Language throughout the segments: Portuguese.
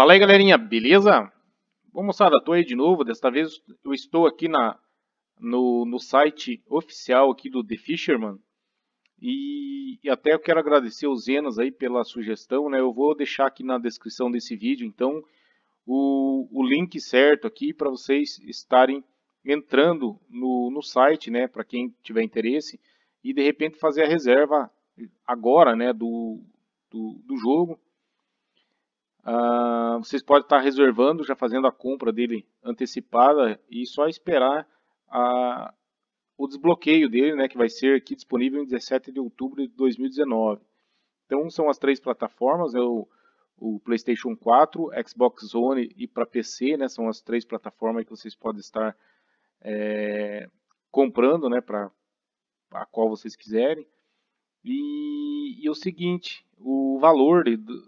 Fala aí galerinha, beleza? Bom moçada, estou aí de novo, desta vez eu estou aqui na, no, no site oficial aqui do The Fisherman e, e, até eu quero agradecer o Zenas aí pela sugestão, né? Eu vou deixar aqui na descrição desse vídeo, então, o, o link certo aqui para vocês estarem entrando no, no site, né? Para quem tiver interesse e de repente fazer a reserva agora, né? Do, do, do jogo. Uh, vocês podem estar reservando, já fazendo a compra dele antecipada e só esperar a, o desbloqueio dele, né, que vai ser aqui disponível em 17 de outubro de 2019. Então são as três plataformas, né, o, o PlayStation 4, Xbox One e para PC, né, são as três plataformas que vocês podem estar é, comprando, né, para a qual vocês quiserem. E, e, é o seguinte, o valor,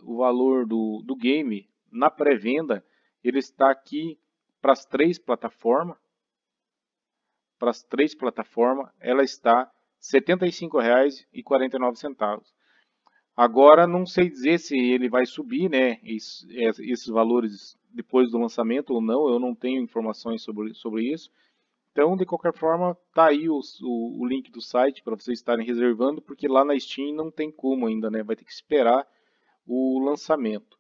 o valor do, do game na pré-venda, ele está aqui para as três plataformas. Para as três plataformas, ela está R$ 75,49. Agora, não sei dizer se ele vai subir né, esses valores depois do lançamento ou não, eu não tenho informações sobre, sobre isso. Então, de qualquer forma, tá aí o, o, o link do site para vocês estarem reservando, porque lá na Steam não tem como ainda, né? Vai ter que esperar o lançamento.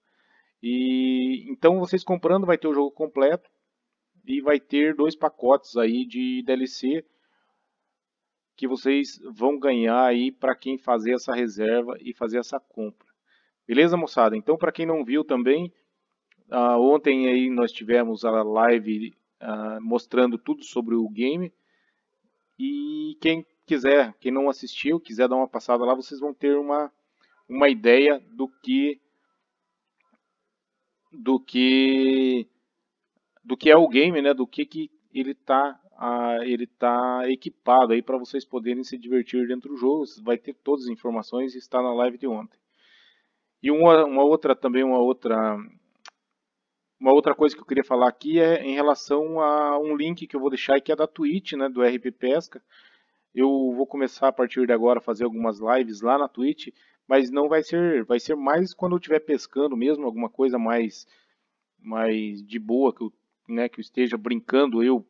E então vocês comprando vai ter o jogo completo e vai ter dois pacotes aí de DLC que vocês vão ganhar aí para quem fazer essa reserva e fazer essa compra. Beleza, moçada? Então, para quem não viu também, uh, ontem aí nós tivemos a live uh, mostrando tudo sobre o game. E quem quiser, quem não assistiu, quiser dar uma passada lá, vocês vão ter uma, uma ideia do que do que do que é o game, né? Do que, que ele está ele tá equipado aí para vocês poderem se divertir dentro do jogo. vai ter todas as informações e está na live de ontem. E uma, uma outra também uma outra uma outra coisa que eu queria falar aqui é em relação a um link que eu vou deixar que é da Twitch, né, do RP Pesca. Eu vou começar a partir de agora a fazer algumas lives lá na Twitch mas não vai ser, vai ser mais quando eu estiver pescando mesmo, alguma coisa mais, mais de boa, que eu, né, que eu esteja brincando, eu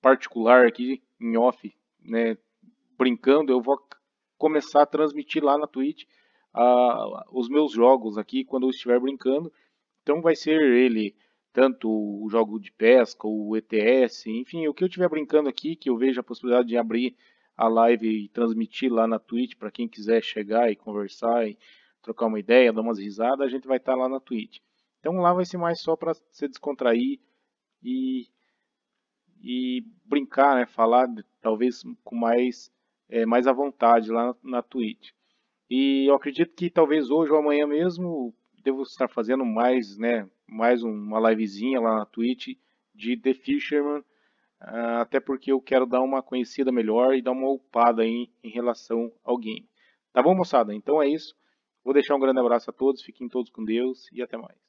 particular aqui em off, né, brincando, eu vou começar a transmitir lá na Twitch uh, os meus jogos aqui quando eu estiver brincando. Então vai ser ele tanto o jogo de pesca, o ETS, enfim, o que eu estiver brincando aqui, que eu vejo a possibilidade de abrir a live e transmitir lá na Twitch para quem quiser chegar e conversar e trocar uma ideia, dar umas risadas, a gente vai estar tá lá na Twitch. Então lá vai ser mais só para se descontrair e, e brincar, né? falar talvez com mais, é, mais à vontade lá na, na Twitch. E eu acredito que talvez hoje ou amanhã mesmo devo estar fazendo mais, né, mais uma livezinha lá na Twitch de The Fisherman até porque eu quero dar uma conhecida melhor e dar uma upada em relação ao game. Tá bom, moçada? Então é isso. Vou deixar um grande abraço a todos, fiquem todos com Deus e até mais.